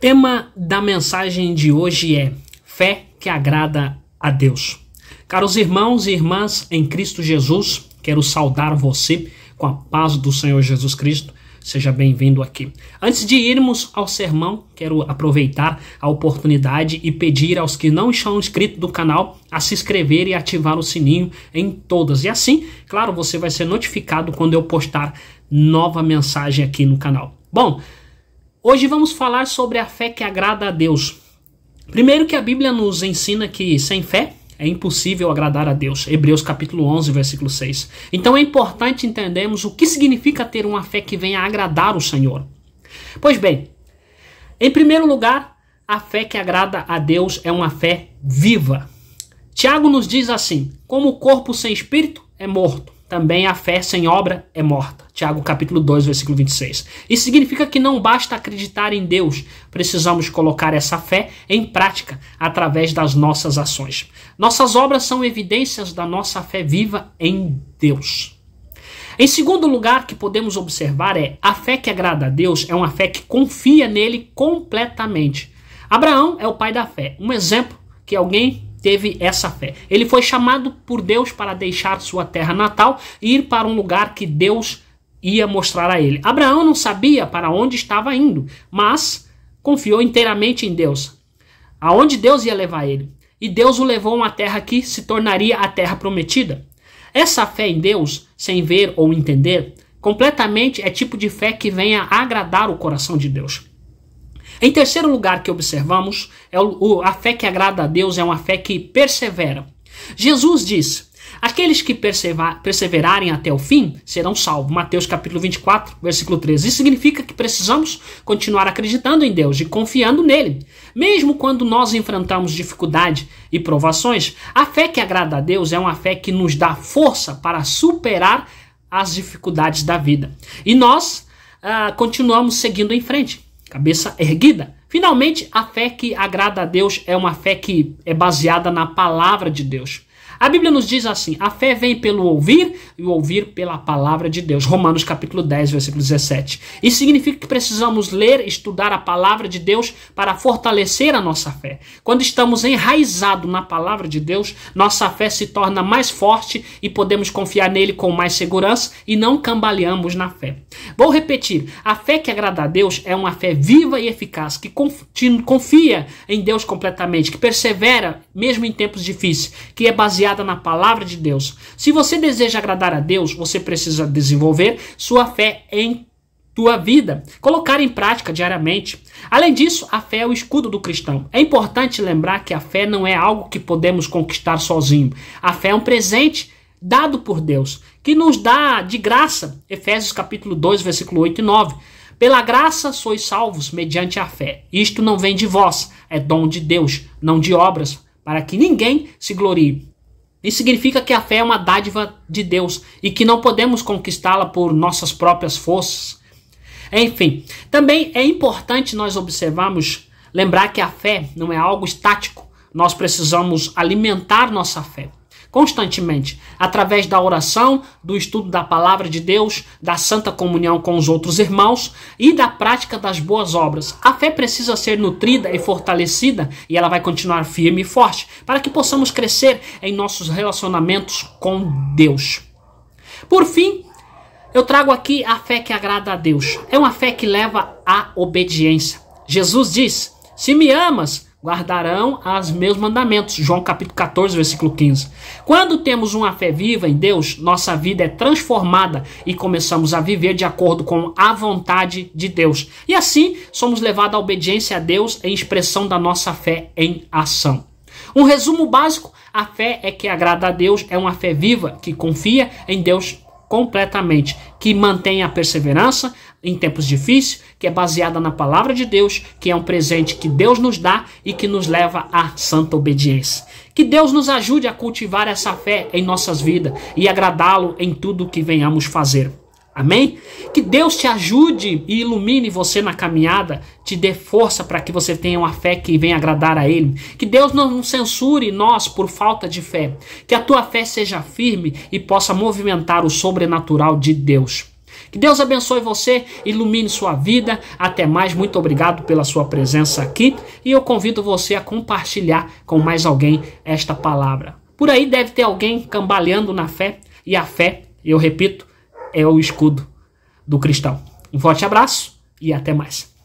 Tema da mensagem de hoje é Fé que agrada a Deus. Caros irmãos e irmãs em Cristo Jesus, quero saudar você com a paz do Senhor Jesus Cristo. Seja bem-vindo aqui. Antes de irmos ao sermão, quero aproveitar a oportunidade e pedir aos que não estão inscritos do canal a se inscrever e ativar o sininho em todas. E assim, claro, você vai ser notificado quando eu postar nova mensagem aqui no canal. Bom, Hoje vamos falar sobre a fé que agrada a Deus. Primeiro que a Bíblia nos ensina que sem fé é impossível agradar a Deus. Hebreus capítulo 11, versículo 6. Então é importante entendermos o que significa ter uma fé que venha agradar o Senhor. Pois bem, em primeiro lugar, a fé que agrada a Deus é uma fé viva. Tiago nos diz assim: como o corpo sem espírito é morto, também a fé sem obra é morta. Tiago capítulo 2, versículo 26. Isso significa que não basta acreditar em Deus, precisamos colocar essa fé em prática através das nossas ações. Nossas obras são evidências da nossa fé viva em Deus. Em segundo lugar, que podemos observar é a fé que agrada a Deus é uma fé que confia nele completamente. Abraão é o pai da fé. Um exemplo que alguém teve essa fé. Ele foi chamado por Deus para deixar sua terra natal e ir para um lugar que Deus ia mostrar a ele. Abraão não sabia para onde estava indo, mas confiou inteiramente em Deus. Aonde Deus ia levar ele? E Deus o levou a uma terra que se tornaria a terra prometida. Essa fé em Deus, sem ver ou entender, completamente é tipo de fé que vem a agradar o coração de Deus. Em terceiro lugar que observamos, é o, a fé que agrada a Deus é uma fé que persevera. Jesus diz: Aqueles que perseverarem até o fim serão salvos. Mateus capítulo 24, versículo 13. Isso significa que precisamos continuar acreditando em Deus e confiando nele. Mesmo quando nós enfrentamos dificuldade e provações, a fé que agrada a Deus é uma fé que nos dá força para superar as dificuldades da vida. E nós ah, continuamos seguindo em frente cabeça erguida. Finalmente, a fé que agrada a Deus é uma fé que é baseada na palavra de Deus. A Bíblia nos diz assim: a fé vem pelo ouvir e o ouvir pela palavra de Deus. Romanos capítulo 10, versículo 17. Isso significa que precisamos ler, estudar a palavra de Deus para fortalecer a nossa fé. Quando estamos enraizados na palavra de Deus, nossa fé se torna mais forte e podemos confiar nele com mais segurança e não cambaleamos na fé. Vou repetir: a fé que agrada a Deus é uma fé viva e eficaz, que confia em Deus completamente, que persevera mesmo em tempos difíceis, que é baseada na palavra de Deus. Se você deseja agradar a Deus, você precisa desenvolver sua fé em tua vida, colocar em prática diariamente. Além disso, a fé é o escudo do cristão. É importante lembrar que a fé não é algo que podemos conquistar sozinho. A fé é um presente dado por Deus que nos dá de graça, Efésios capítulo 2, versículo 8 e 9. Pela graça sois salvos mediante a fé. Isto não vem de vós, é dom de Deus, não de obras, para que ninguém se glorie. Isso significa que a fé é uma dádiva de Deus e que não podemos conquistá-la por nossas próprias forças. Enfim, também é importante nós observarmos, lembrar que a fé não é algo estático. Nós precisamos alimentar nossa fé constantemente, através da oração, do estudo da palavra de Deus, da santa comunhão com os outros irmãos e da prática das boas obras. A fé precisa ser nutrida e fortalecida e ela vai continuar firme e forte para que possamos crescer em nossos relacionamentos com Deus. Por fim, eu trago aqui a fé que agrada a Deus. É uma fé que leva à obediência. Jesus diz: Se me amas, guardarão os meus mandamentos. João capítulo 14, versículo 15. Quando temos uma fé viva em Deus, nossa vida é transformada e começamos a viver de acordo com a vontade de Deus. E assim somos levados à obediência a Deus em expressão da nossa fé em ação. Um resumo básico: a fé é que agrada a Deus, é uma fé viva que confia em Deus completamente, que mantém a perseverança, em tempos difíceis, que é baseada na palavra de Deus, que é um presente que Deus nos dá e que nos leva à santa obediência. Que Deus nos ajude a cultivar essa fé em nossas vidas e agradá-lo em tudo que venhamos fazer. Amém? Que Deus te ajude e ilumine você na caminhada, te dê força para que você tenha uma fé que venha agradar a Ele. Que Deus não censure nós por falta de fé. Que a tua fé seja firme e possa movimentar o sobrenatural de Deus. Que Deus abençoe você, ilumine sua vida. Até mais, muito obrigado pela sua presença aqui e eu convido você a compartilhar com mais alguém esta palavra. Por aí deve ter alguém cambaleando na fé e a fé, eu repito, é o escudo do cristão. Um forte abraço e até mais.